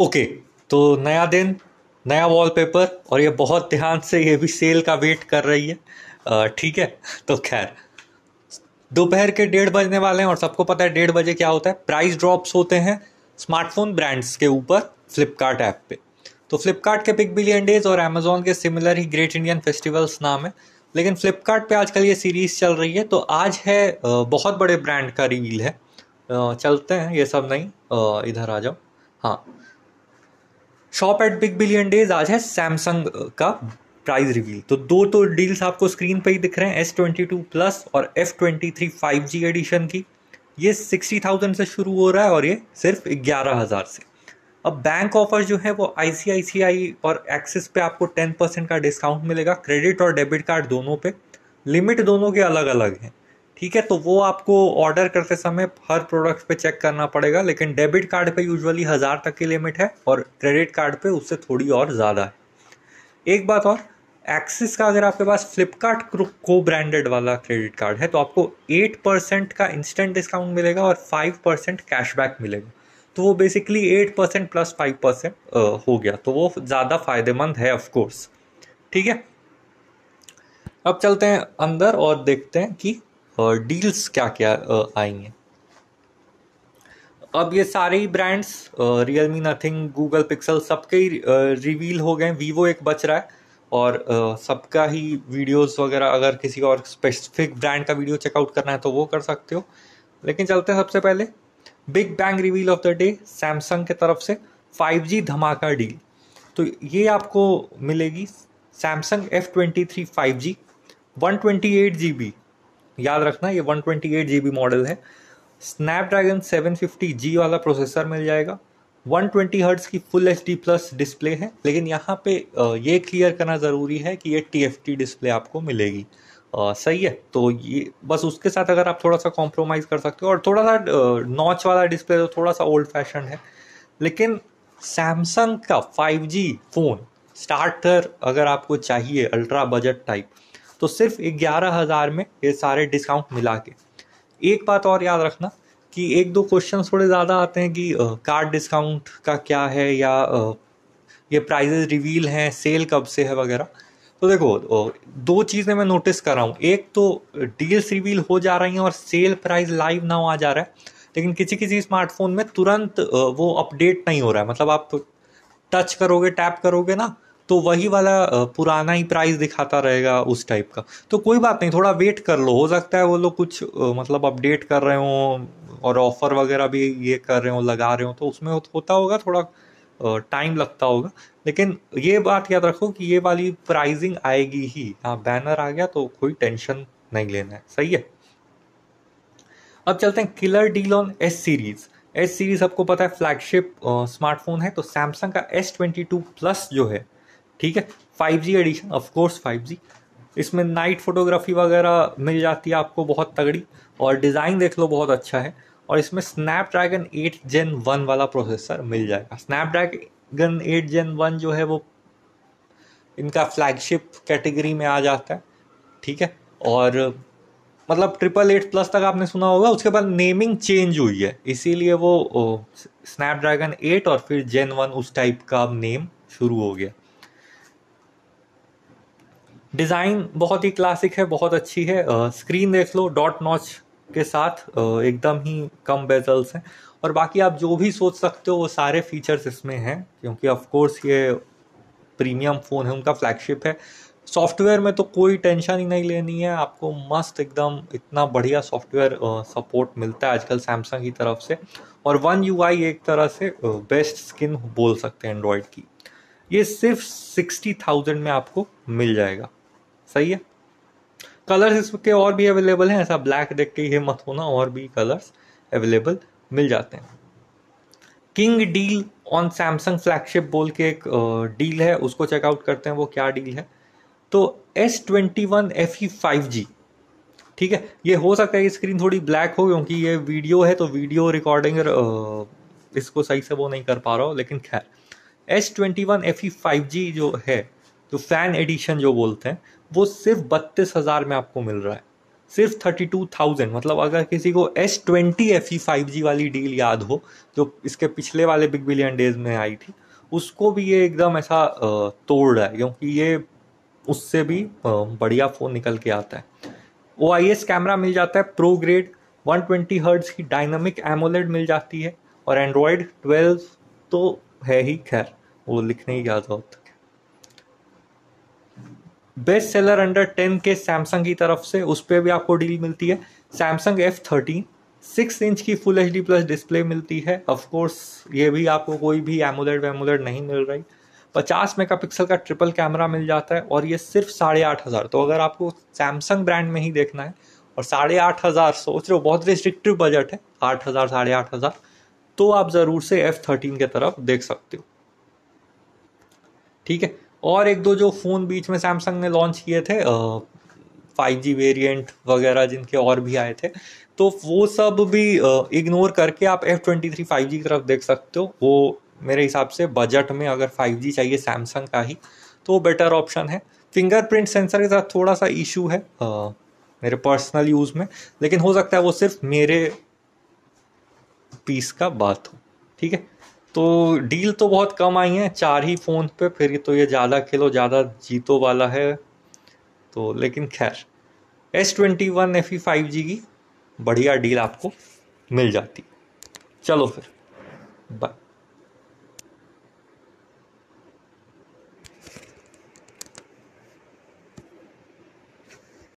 okay तो नया दिन नया वॉलपेपर और ये बहुत ध्यान से ये भी सेल का वेट कर रही है ठीक है तो खैर दोपहर के डेढ़ बजने वाले हैं और सबको पता है डेढ़ बजे क्या होता है प्राइस ड्रॉप्स होते हैं स्मार्टफोन ब्रांड्स के ऊपर फ्लिपकार्ट ऐप पे तो फ्लिपकार्ट के पिक बिलियन डेज और अमेजोन के सिमिलर ही ग्रेट इंडियन फेस्टिवल्स नाम है लेकिन फ्लिपकार्ट आजकल ये सीरीज चल रही है तो आज है बहुत बड़े ब्रांड का रील है चलते हैं ये सब नहीं इधर आ जाओ हाँ shop at big billion days आज है सैमसंग uh, का प्राइस रिव्यू तो दो तो डील्स आपको स्क्रीन पे ही दिख रहे हैं एस ट्वेंटी टू प्लस और F twenty three five G edition की ये सिक्सटी थाउजेंड से शुरू हो रहा है और ये सिर्फ ग्यारह हज़ार से अब बैंक ऑफर जो है वो आई और एक्सिस पे आपको टेन परसेंट का डिस्काउंट मिलेगा क्रेडिट और डेबिट कार्ड दोनों पे लिमिट दोनों के अलग अलग हैं ठीक है तो वो आपको ऑर्डर करते समय हर प्रोडक्ट पे चेक करना पड़ेगा लेकिन डेबिट कार्ड पे यूजुअली हज़ार तक की लिमिट है और क्रेडिट कार्ड पे उससे थोड़ी और ज़्यादा है एक बात और एक्सिस का अगर आपके पास फ्लिपकार्ट को ब्रांडेड वाला क्रेडिट कार्ड है तो आपको एट परसेंट का इंस्टेंट डिस्काउंट मिलेगा और फाइव परसेंट कैशबैक मिलेगा तो वो basically eight percent plus five percent हो गया तो वो ज़्यादा फायदेमंद है ऑफकोर्स ठीक है अब चलते हैं अंदर और देखते हैं कि डील्स क्या क्या आई हैं अब ये सारे ही brands Realme Nothing Google Pixel सबके ही रिवील हो गए वीवो एक बच रहा है और सबका ही वीडियोस वगैरह अगर किसी और स्पेसिफिक ब्रांड का वीडियो चेकआउट करना है तो वो कर सकते हो लेकिन चलते हैं सबसे पहले big bang reveal of the day Samsung के तरफ से 5G धमाका डील तो ये आपको मिलेगी Samsung F twenty three five G one twenty eight G B याद रखना ये one twenty eight G B model है स्नैपड्रैगन सेवन फिफ्टी जी वाला प्रोसेसर मिल जाएगा 120 ट्वेंटी हर्ट्स की full H D plus display है लेकिन यहाँ पे ये क्लियर करना ज़रूरी है कि ये टी एफ टी डिस्प्ले आपको मिलेगी आ, सही है तो ये बस उसके साथ अगर आप थोड़ा सा कॉम्प्रोमाइज़ कर सकते हो और थोड़ा सा नॉच वाला डिस्प्ले तो थोड़ा सा ओल्ड फैशन है लेकिन सैमसंग का 5G फ़ोन स्टार्टर अगर आपको चाहिए अल्ट्रा बजट टाइप तो सिर्फ ग्यारह हज़ार में ये सारे डिस्काउंट मिला के एक बात और याद रखना कि एक दो क्वेश्चन थोड़े ज़्यादा आते हैं कि कार्ड डिस्काउंट का क्या है या ये प्राइजेज रिवील हैं सेल कब से है वगैरह तो देखो दो चीज़ें मैं नोटिस कर रहा हूँ एक तो डील्स रिवील हो जा रही हैं और सेल प्राइस लाइव ना आ जा रहा है लेकिन किसी किसी स्मार्टफोन में तुरंत वो अपडेट नहीं हो रहा है मतलब आप टच करोगे टैप करोगे ना तो वही वाला पुराना ही प्राइस दिखाता रहेगा उस टाइप का तो कोई बात नहीं थोड़ा वेट कर लो हो सकता है वो लोग कुछ मतलब अपडेट कर रहे हो और ऑफर वगैरह भी ये कर रहे हो लगा रहे हो तो उसमें होता होगा थोड़ा टाइम लगता होगा लेकिन ये बात याद रखो कि ये वाली प्राइजिंग आएगी ही हाँ बैनर आ गया तो कोई टेंशन नहीं लेना है सही है अब चलते हैं killer deal on S series S series आपको पता है फ्लैगशिप स्मार्टफोन है तो सैमसंग का एस ट्वेंटी टू प्लस जो है ठीक है five G edition of course five G इसमें नाइट फोटोग्राफी वगैरह मिल जाती है आपको बहुत तगड़ी और डिज़ाइन देख लो बहुत अच्छा है और इसमें स्नैपड्रैगन एट जेन वन वाला प्रोसेसर मिल जाएगा स्नैपड्रैगन एट जेन वन जो है वो इनका फ्लैगशिप कैटेगरी में आ जाता है ठीक है और मतलब ट्रिपल एट प्लस तक आपने सुना होगा उसके बाद नेमिंग चेंज हुई है इसीलिए वो स्नैपड्रैगन एट और फिर जेन वन उस टाइप का नेम शुरू हो गया डिज़ाइन बहुत ही क्लासिक है बहुत अच्छी है स्क्रीन देख लो डॉट नॉच के साथ एकदम ही कम बेजल्स हैं और बाकी आप जो भी सोच सकते हो वो सारे फीचर्स इसमें हैं क्योंकि ऑफ कोर्स ये प्रीमियम फ़ोन है उनका फ्लैगशिप है सॉफ्टवेयर में तो कोई टेंशन ही नहीं लेनी है आपको मस्त एकदम इतना बढ़िया सॉफ्टवेयर सपोर्ट मिलता है आजकल सैमसंग की तरफ से और वन यू एक तरह से बेस्ट स्किन बोल सकते हैं एंड्रॉयड की ये सिर्फ सिक्सटी थाउजेंड में आपको मिल जाएगा सही है कलर्स इसके और भी अवेलेबल हैं ऐसा ब्लैक देख के ये मत होना और भी कलर्स अवेलेबल मिल जाते हैं king deal on Samsung flagship बोल के एक डील है उसको चेकआउट करते हैं वो क्या डील है तो S twenty one F E five G ठीक है ये हो सकता है स्क्रीन थोड़ी ब्लैक हो क्योंकि ये वीडियो है तो वीडियो रिकॉर्डिंग इसको सही से वो नहीं कर पा रहा हूँ लेकिन खैर S twenty one F E five G जो है जो फैन एडिशन जो बोलते हैं वो सिर्फ बत्तीस हज़ार में आपको मिल रहा है सिर्फ थर्टी टू थाउजेंड मतलब अगर किसी को S twenty F E five G वाली डील याद हो जो इसके पिछले वाले बिग बिलियन डेज में आई थी उसको भी ये एकदम ऐसा तोड़ रहा है क्योंकि ये उससे भी बढ़िया फ़ोन निकल के आता है ओ आई एस कैमरा मिल जाता है pro grade one twenty hertz की डायनमिक एमोलेड मिल जाती है और एंड्रॉयड ट्वेल्व तो है ही खैर वो लिखने की क्या जरूरत बेस्ट सेलर अंडर टेन के सैमसंग की तरफ से उस पर भी आपको डील मिलती है Samsung F thirteen six inch की full H D plus display मिलती है ऑफकोर्स ये भी आपको कोई भी एमुलेट वेमुलेट नहीं मिल रही पचास मेगापिक्सल का ट्रिपल कैमरा मिल जाता है और ये सिर्फ साढ़े आठ हज़ार तो अगर आपको सैमसंग ब्रांड में ही देखना है और साढ़े आठ हज़ार सोच रहे हो बहुत रिस्ट्रिक्टिव बजट है आठ हज़ार साढ़े आठ हज़ार तो आप ज़रूर से एफ थर्टीन के तरफ देख सकते हो ठीक है और एक दो जो फ़ोन बीच में सैमसंग ने लॉन्च किए थे फाइव जी वेरियंट वगैरह जिनके और भी आए थे तो वो सब भी इग्नोर करके आप F twenty three five G की तरफ देख सकते हो वो मेरे हिसाब से बजट में अगर फाइव जी चाहिए सैमसंग का ही तो बेटर ऑप्शन है फिंगरप्रिंट सेंसर के साथ थोड़ा सा इशू है आ, मेरे पर्सनल यूज़ में लेकिन हो सकता है वो सिर्फ मेरे पीस का बात हो ठीक है तो डील तो बहुत कम आई हैं चार ही फ़ोन पे फिर तो ये ज़्यादा खेलो ज़्यादा जीतो वाला है तो लेकिन खैर S twenty one F E five G की बढ़िया डील आपको मिल जाती है चलो फिर बाय